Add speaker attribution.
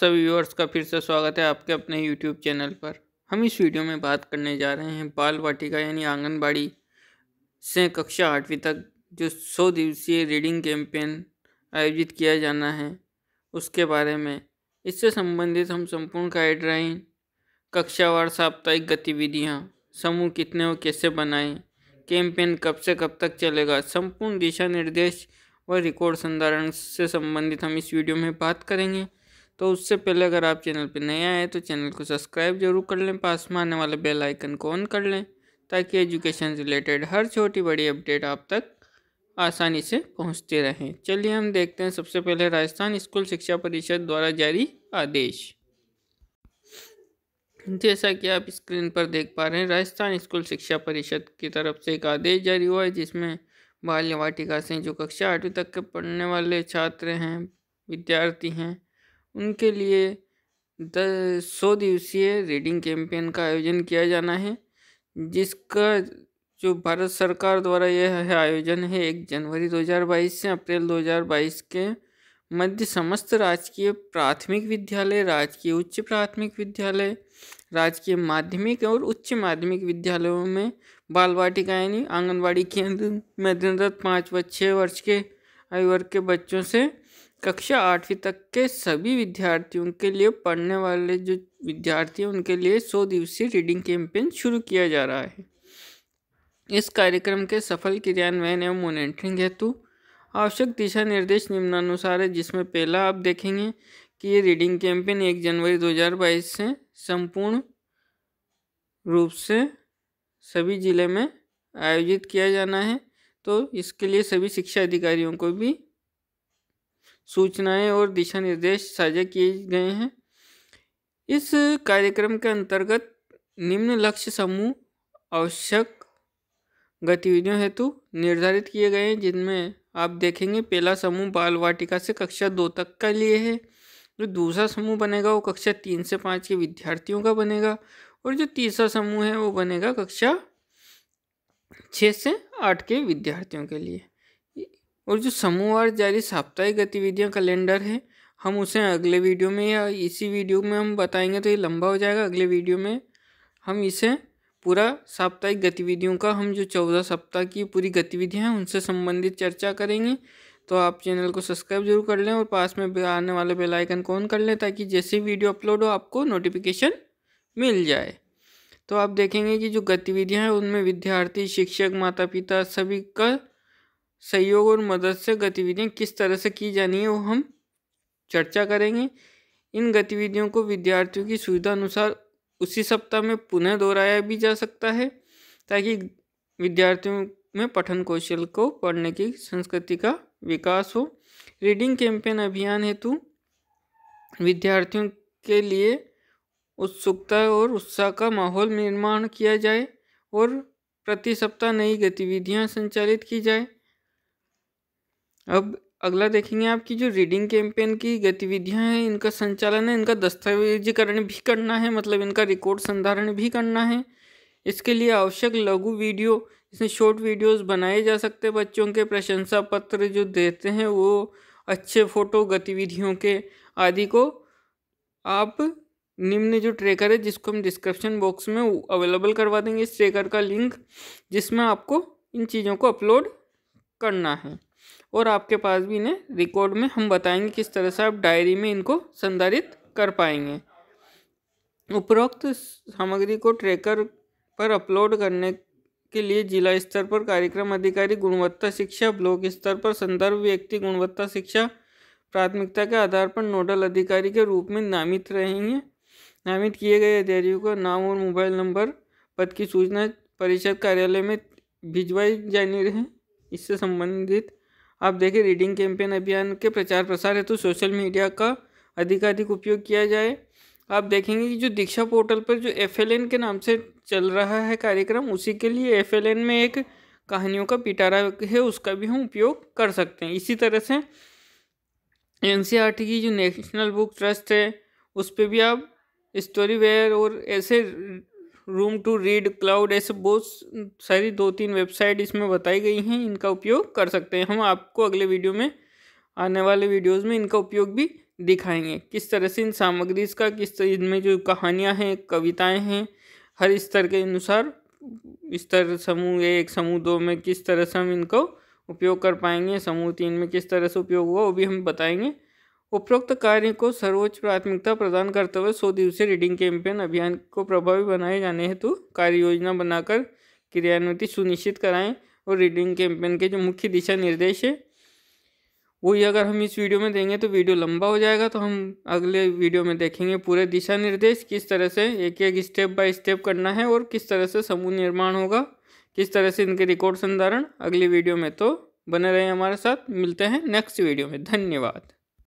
Speaker 1: सभी व्यूअर्स का फिर से स्वागत है आपके अपने यूट्यूब चैनल पर हम इस वीडियो में बात करने जा रहे हैं बाल वाटिका यानी आंगनबाड़ी से कक्षा आठवीं तक जो सौ दिवसीय रीडिंग कैंपेन आयोजित किया जाना है उसके बारे में इससे संबंधित हम संपूर्ण गाइडलाइन कक्षावार साप्ताहिक गतिविधियाँ समूह कितने और कैसे बनाएं कैंपेन कब से कब तक चलेगा संपूर्ण दिशा निर्देश व रिकॉर्ड संधारण से संबंधित हम इस वीडियो में बात करेंगे तो उससे पहले अगर आप चैनल पर नए आए तो चैनल को सब्सक्राइब जरूर कर लें पास में आने वाले बेल आइकन को ऑन कर लें ताकि एजुकेशन रिलेटेड हर छोटी बड़ी अपडेट आप तक आसानी से पहुंचते रहें चलिए हम देखते हैं सबसे पहले राजस्थान स्कूल शिक्षा परिषद द्वारा जारी आदेश जैसा कि आप स्क्रीन पर देख पा रहे हैं राजस्थान स्कूल शिक्षा परिषद की तरफ से एक आदेश जारी हुआ है जिसमें बाल्य वाटिका से जो कक्षा आठवीं तक के पढ़ने वाले छात्र हैं विद्यार्थी हैं उनके लिए सौ दिवसीय रीडिंग कैंपेन का आयोजन किया जाना है जिसका जो भारत सरकार द्वारा यह है आयोजन है एक जनवरी 2022 से अप्रैल 2022 के मध्य समस्त राजकीय प्राथमिक विद्यालय राजकीय उच्च प्राथमिक विद्यालय राजकीय माध्यमिक और उच्च माध्यमिक विद्यालयों में बाल वाटिका यानी आंगनबाड़ी केंद्र में दिनरत पाँच व छः वर्ष के आयु वर्ग के बच्चों से कक्षा आठवीं तक के सभी विद्यार्थियों के लिए पढ़ने वाले जो विद्यार्थी हैं उनके लिए सौ दिवसीय रीडिंग कैंपेन शुरू किया जा रहा है इस कार्यक्रम के सफल क्रियान्वयन एवं मॉनिटरिंग हेतु आवश्यक दिशा निर्देश निम्नानुसार है जिसमें पहला आप देखेंगे कि ये रीडिंग कैंपेन एक जनवरी 2022 से संपूर्ण रूप से सभी ज़िले में आयोजित किया जाना है तो इसके लिए सभी शिक्षा अधिकारियों को भी सूचनाएं और दिशा निर्देश साझा किए गए हैं इस कार्यक्रम के अंतर्गत निम्न लक्ष्य समूह आवश्यक गतिविधियों हेतु निर्धारित किए गए हैं जिनमें आप देखेंगे पहला समूह बाल वाटिका से कक्षा दो तक का लिए है जो दूसरा समूह बनेगा वो कक्षा तीन से पाँच के विद्यार्थियों का बनेगा और जो तीसरा समूह है वो बनेगा कक्षा छः से आठ के विद्यार्थियों के लिए और जो समूहवार जारी साप्ताहिक गतिविधियाँ कैलेंडर है हम उसे अगले वीडियो में या इसी वीडियो में हम बताएंगे तो ये लंबा हो जाएगा अगले वीडियो में हम इसे पूरा साप्ताहिक गतिविधियों का हम जो चौदह सप्ताह की पूरी गतिविधियाँ हैं उनसे संबंधित चर्चा करेंगे तो आप चैनल को सब्सक्राइब जरूर कर लें और पास में आने वाले बेल आइकन को ऑन कर लें ताकि जैसे वीडियो अपलोड हो आपको नोटिफिकेशन मिल जाए तो आप देखेंगे कि जो गतिविधियाँ हैं उनमें विद्यार्थी शिक्षक माता पिता सभी का सहयोग और मदद से गतिविधियाँ किस तरह से की जानी है वो हम चर्चा करेंगे इन गतिविधियों को विद्यार्थियों की सुविधा अनुसार उसी सप्ताह में पुनः दोहराया भी जा सकता है ताकि विद्यार्थियों में पठन कौशल को पढ़ने की संस्कृति का विकास हो रीडिंग कैंपेन अभियान हेतु विद्यार्थियों के लिए उत्सुकता और उत्साह का माहौल निर्माण किया जाए और प्रति सप्ताह नई गतिविधियां संचालित की जाए अब अगला देखेंगे आपकी जो रीडिंग कैंपेन की गतिविधियां हैं इनका संचालन है इनका दस्तावेजीकरण भी करना है मतलब इनका रिकॉर्ड संधारण भी करना है इसके लिए आवश्यक लघु वीडियो इसमें शॉर्ट वीडियोस बनाए जा सकते हैं बच्चों के प्रशंसा पत्र जो देते हैं वो अच्छे फ़ोटो गतिविधियों के आदि को आप निम्न जो ट्रेकर है जिसको हम डिस्क्रिप्शन बॉक्स में अवेलेबल करवा देंगे इस ट्रेकर का लिंक जिसमें आपको इन चीज़ों को अपलोड करना है और आपके पास भी इन्हें रिकॉर्ड में हम बताएंगे किस तरह से आप डायरी में इनको संधारित कर पाएंगे उपरोक्त सामग्री को ट्रैकर पर अपलोड करने के लिए जिला स्तर पर कार्यक्रम अधिकारी गुणवत्ता शिक्षा ब्लॉक स्तर पर संदर्भ व्यक्ति गुणवत्ता शिक्षा प्राथमिकता के आधार पर नोडल अधिकारी के रूप में नामित रहेंगे नामित किए गए अधिकारियों का नाम और मोबाइल नंबर पद की सूचना परिषद कार्यालय में भिजवाई जानी रहे इससे संबंधित आप देखें रीडिंग कैंपेन अभियान के प्रचार प्रसार हेतु सोशल मीडिया का अधिकाधिक उपयोग किया जाए आप देखेंगे कि जो दीक्षा पोर्टल पर जो एफ के नाम से चल रहा है कार्यक्रम उसी के लिए एफ में एक कहानियों का पिटारा है उसका भी हम उपयोग कर सकते हैं इसी तरह से एन e की जो नेशनल बुक ट्रस्ट है उस पर भी आप स्टोरी वेयर और ऐसे रूम टू रीड क्लाउड ऐसे बहुत सारी दो तीन वेबसाइट इसमें बताई गई हैं इनका उपयोग कर सकते हैं हम आपको अगले वीडियो में आने वाले वीडियोस में इनका उपयोग भी दिखाएंगे किस तरह से इन सामग्री का किस तरह इनमें जो कहानियाँ हैं कविताएँ हैं हर स्तर के अनुसार स्तर समूह एक समूह दो में किस तरह से हम इनको उपयोग कर पाएंगे समूह तीन में किस तरह से उपयोग होगा वो भी हम बताएंगे उपरोक्त कार्य को सर्वोच्च प्राथमिकता प्रदान करते हुए सौ दिवसीय रीडिंग कैंपेन अभियान को प्रभावी बनाए जाने हेतु कार्य योजना बनाकर क्रियान्विति सुनिश्चित कराएं और रीडिंग कैंपेन के जो मुख्य दिशा निर्देश है वही अगर हम इस वीडियो में देंगे तो वीडियो लंबा हो जाएगा तो हम अगले वीडियो में देखेंगे पूरे दिशा निर्देश किस तरह से एक एक स्टेप बाय स्टेप करना है और किस तरह से समूह निर्माण होगा किस तरह से इनके रिकॉर्ड संधारण अगले वीडियो में तो बने रहें हमारे साथ मिलते हैं नेक्स्ट वीडियो में धन्यवाद